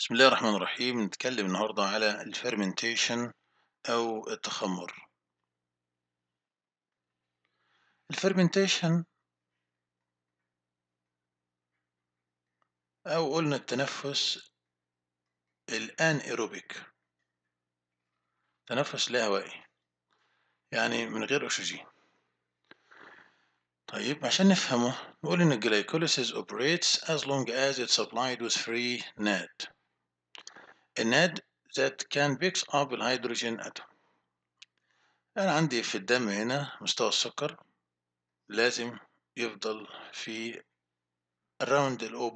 بسم الله الرحمن الرحيم نتكلم النهاردة على الفرمنتيشن أو التخمر الفرمنتيشن أو قلنا التنفس إيروبيك تنفس لا هوائي يعني من غير أكسجين طيب عشان نفهمه نقول إن الجلايكوليسيس operates as long as it's supplied with free NAD الناد that can picks up الهيدروجين atom أنا عندي في الدم هنا مستوى السكر لازم يفضل في around ال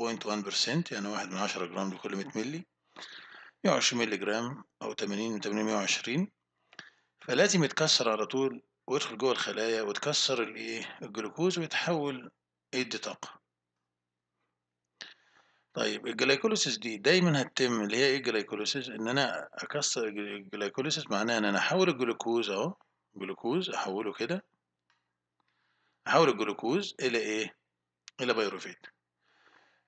0.1% يعني واحد من عشرة جرام لكل مية ملي مية وعشرين ملي جرام أو تمانين من تمانين مية وعشرين فلازم يتكسر على طول ويدخل جوه الخلايا ويتكسر الإيه الجلوكوز ويتحول يدي طاقة طيب الجلايكوليسيس دي دايما هتتم اللي هي ايه الجلايكوليسيس ان انا اكسر الجلايكوليسيس معناها ان انا احول الجلوكوز اهو جلوكوز احوله كده احول الجلوكوز الى ايه الى بيروفيت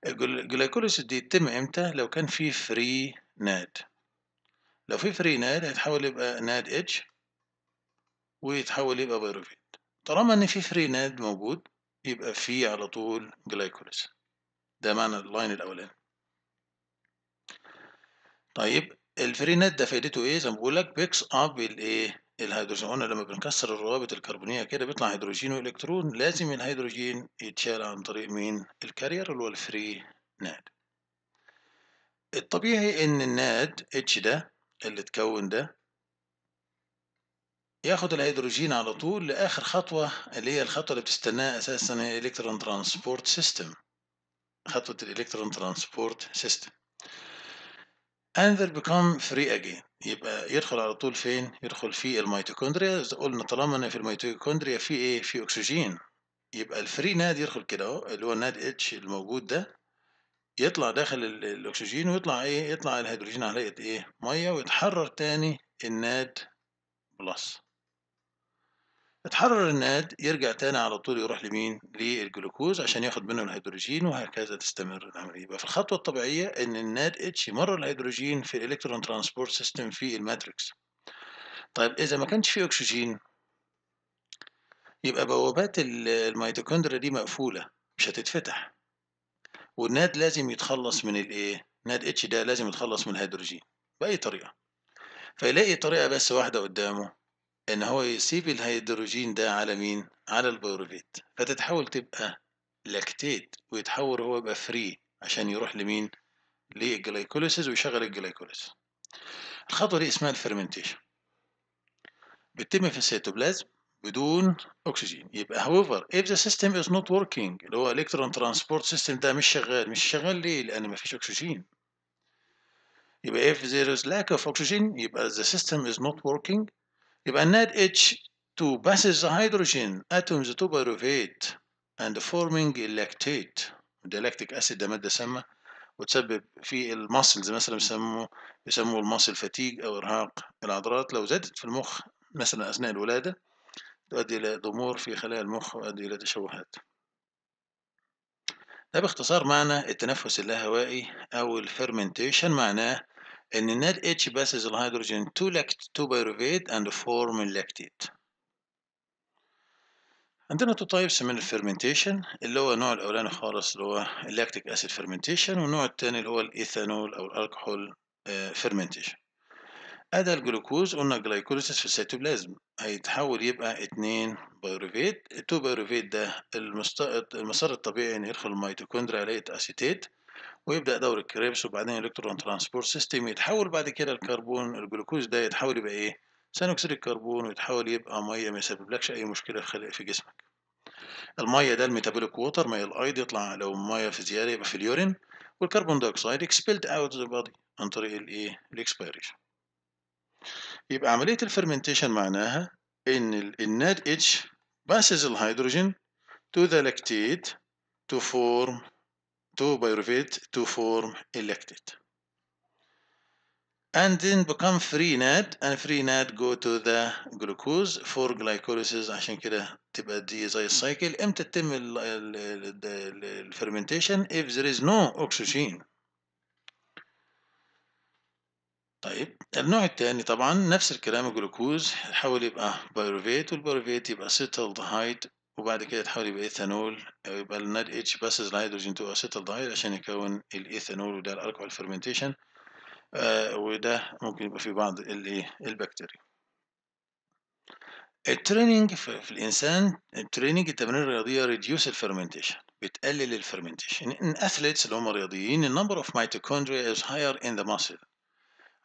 الجلايكوليسيس دي تتم امتى لو كان في فري ناد لو في فري ناد هيتحول يبقى ناد اتش ويتحول يبقى بيروفيت طالما ان في فري ناد موجود يبقى في على طول جلايكوليسيس ده معنى اللاين الاولاني طيب الفري نت ده فائدته ايه زي ما بقول لك بيكس اب الايه الهيدروجين قلنا لما بنكسر الروابط الكربونيه كده بيطلع هيدروجين والكترون لازم الهيدروجين يتشال عن طريق مين الكارير اللي هو الفري نت الطبيعي ان الناد اتش ده اللي اتكون ده ياخد الهيدروجين على طول لاخر خطوه اللي هي الخطوه اللي بتستناها اساسا الالكترون ترانسبورت سيستم خطوة الإلكترون ترانسبورت سيستم and they become free again يبقى يدخل على طول فين يدخل في الميتوكوندريا قلنا طالما ان في الميتوكوندريا في ايه في اكسجين يبقى الفري ناد يدخل كده اهو اللي هو الناد اتش الموجود ده يطلع داخل الاكسجين ويطلع ايه يطلع الهيدروجين على ايه ميه ويتحرر تاني الناد بلس اتحرر الناد يرجع تاني على طول يروح لمين للجلوكوز عشان ياخد منه الهيدروجين وهكذا تستمر العمليه يبقى في الخطوه الطبيعيه ان الناد اتش يمر الهيدروجين في الالكترون ترانسبورت سيستم في الماتريكس طيب اذا ما كانش فيه اكسجين يبقى بوابات الميتوكوندريا دي مقفوله مش هتتفتح والناد لازم يتخلص من الايه ناد اتش ده لازم يتخلص من الهيدروجين باي طريقه فيلاقي طريقه بس واحده قدامه ان هو يسيب الهيدروجين ده على مين على البيروفيت فتتحول تبقى لاكتيت ويتحول هو يبقى فري عشان يروح لمين للجلايكوليسيز ويشغل الجلايكوليسيز الخطوه دي اسمها الفرمنتيشن بتتم في السيتوبلازم بدون اكسجين يبقى however if the system is not working اللي هو electron transport system ده مش شغال مش شغال ليه لان مفيش اكسجين يبقى if there is lack of oxygen يبقى the system is not working يبقى النات H2 passes the hydrogen atoms to pyruvate and forming lactate ده لاكتيك اسيد ده ماده سامه وتسبب في الماسلز مثلا بيسموه بيسموه الماسل فتيج او ارهاق العضلات لو زادت في المخ مثلا اثناء الولاده تؤدي الى ضمور في خلايا المخ ويؤدي الى تشوهات ده باختصار معنى التنفس اللاهوائي او الفرمنتيشن معناه ان النت اتش باسز الهيدروجين to 2 بيروفيت pyruvate 4 من لاكتيت عندنا تو تايبس من الفيرمنتيشن اللي هو النوع الاولاني خالص اللي هو اللاكتيك اسيد فيرمنتيشن والنوع الثاني اللي هو الايثانول او الكحول فيرمنتيشن آه، ادى الجلوكوز قلنا جلايكوليسيس في السيتوبلازم هيتحول يبقى اتنين بيروفيت التو بيروفيت ده المسار الطبيعي ان يدخل الميتوكوندريا عليه اسيتيت ويبدا دور الكريبس وبعدين الكترون ترانسبورت سيستم يتحول بعد كده الكربون الجلوكوز ده يتحول يبقى ايه ثاني اكسيد الكربون ويتحول يبقى ميه ما يسببلكش اي مشكله في في جسمك الميه ده الميتابوليك ووتر ميه الايض يطلع لو ميه في زياده يبقى في اليورين والكربون دايوكسيد اكسبيلد اوت ذا بودي عن طريق الايه الاكسبيريشن يبقى عمليه الفرمنتيشن معناها ان الناد اتش باسز الهيدروجين تو ذا لاكتيت تو فورم to pyruvate to form lactate and then become free NAD and free NAD go to the glucose for glycolysis عشان كده تبقى دي زي السايكل امتى تتم الفرمنتيشن if there is no oxygen طيب النوع الثاني طبعا نفس الكلام الجلوكوز يحاول يبقى بايروفيت والبايروفيت يبقى سيتلد هايد وبعد كده تحول يبقى إيثانول يبقى النات اتش بس الهيدروجين تو أسيتال دهايد عشان يكون الإيثانول وده الألكوهول فيرمنتيشن آه وده ممكن يبقى في بعض الإيه البكتيريا التريننج في, الإنسان التريننج التمارين الرياضية ريديوس الفيرمنتيشن بتقلل الفيرمنتيشن إن أثليتس اللي هم رياضيين النمبر أوف ميتوكوندريا از هاير إن ذا ماسل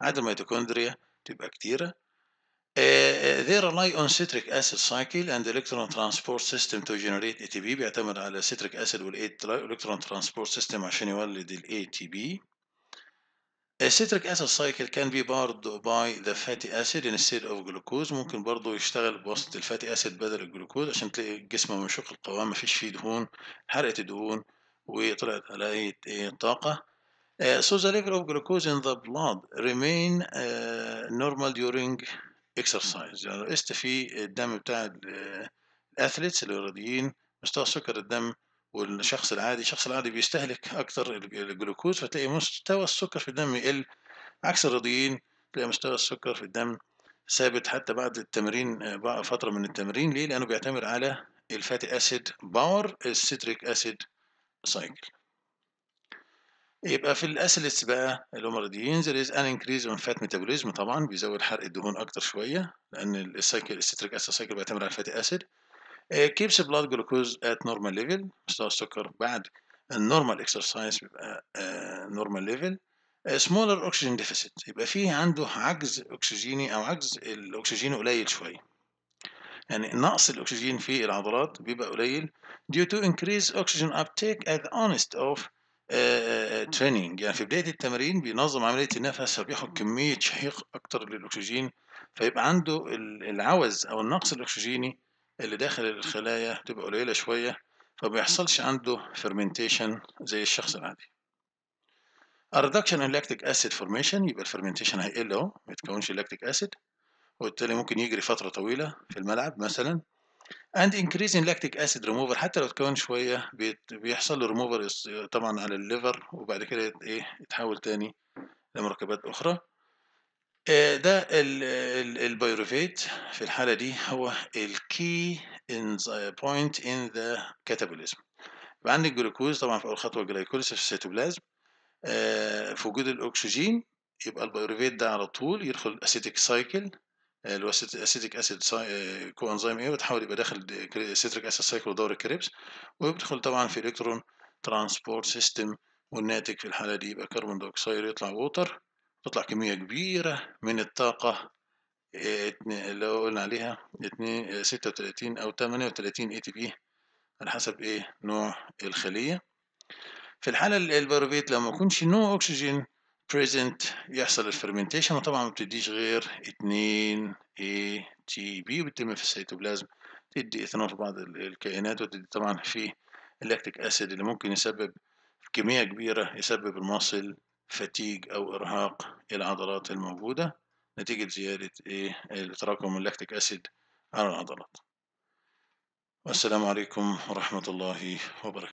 عدد الميتوكوندريا تبقى كتيرة They rely on citric acid cycle and electron transport system to generate ATP بيعتمد على citric acid وال electron transport system عشان يولد ال ATP. A citric acid cycle can be powered by the fatty acid instead of glucose ممكن برضه يشتغل بواسطة الفاتي acid بدل الجلوكوز عشان تلاقي الجسم منشوق القوام مفيش فيه دهون حرقت دهون وطلعت على أي طاقة. So the level of glucose in the blood remain normal during اكسرسايز يعني قست في الدم بتاع الاثليتس الرياضيين مستوى سكر الدم والشخص العادي الشخص العادي بيستهلك اكتر الجلوكوز فتلاقي مستوى السكر في الدم يقل عكس الرياضيين تلاقي مستوى السكر في الدم ثابت حتى بعد التمرين آه، بعد فترة من التمرين ليه؟ لأنه بيعتمد على الفاتي أسيد باور السيتريك أسيد سايكل يبقى في الاسلس بقى الامر دي ينزل از ان انكريز اون فات ميتابوليزم طبعا بيزود حرق الدهون اكتر شويه لان السايكل الستريك اسيد سايكل بيعتمد على الفاتي اسيد كيبس بلاد جلوكوز ات نورمال ليفل مستوى السكر بعد النورمال اكسرسايز بيبقى نورمال ليفل سمولر اوكسجين ديفيسيت يبقى فيه عنده عجز اكسجيني او عجز الاكسجين قليل شويه يعني نقص الاكسجين في العضلات بيبقى قليل due to increased oxygen uptake at the onset of تريننج آه، آه، يعني في بدايه التمرين بينظم عمليه النفس فبياخد كميه شهيق اكتر للاكسجين فيبقى عنده العوز او النقص الاكسجيني اللي داخل الخلايا تبقى قليله شويه فبيحصلش عنده فرمنتيشن زي الشخص العادي A reduction in lactic acid formation يبقى الفرمنتيشن هيقل اهو ما يتكونش لاكتيك اسيد وبالتالي ممكن يجري فتره طويله في الملعب مثلا and increasing lactic acid removal حتى لو اتكون شوية بيحصل له ريموفر طبعا على الليفر وبعد كده ايه يتحول تاني لمركبات أخرى آه، ده البيروفيت في الحالة دي هو الكي بوينت ان ذا كاتابوليزم يبقى عندي الجلوكوز طبعا في أول خطوة جلايكوليس في السيتوبلازم آه، في وجود الأكسجين يبقى البيروفيت ده على طول يدخل الأسيتيك سايكل آه، اللي هو اسيتيك اسيد كو انزيم ايه وتحول يبقى داخل سيتريك اسيد سايكل ودور الكريبس ويدخل طبعا في الكترون ترانسبورت سيستم والناتج في الحالة دي يبقى كربون دوكسيد يطلع ووتر تطلع كمية كبيرة من الطاقة آه، اللي قلنا عليها اتنين آه، ستة أو تمانية اي تي بي على حسب ايه نوع الخلية في الحالة البيروفيت لما يكونش نوع أكسجين present يحصل الفرمنتيشن وطبعا ما بتديش غير 2 اي تي بي وبتم في السيتوبلازم تدي اثنين في بعض الكائنات وتدي طبعا في اللاكتيك اسيد اللي ممكن يسبب كمية كبيرة يسبب المصل فتيج أو إرهاق العضلات الموجودة نتيجة زيادة إيه تراكم اللاكتيك أسيد على العضلات والسلام عليكم ورحمة الله وبركاته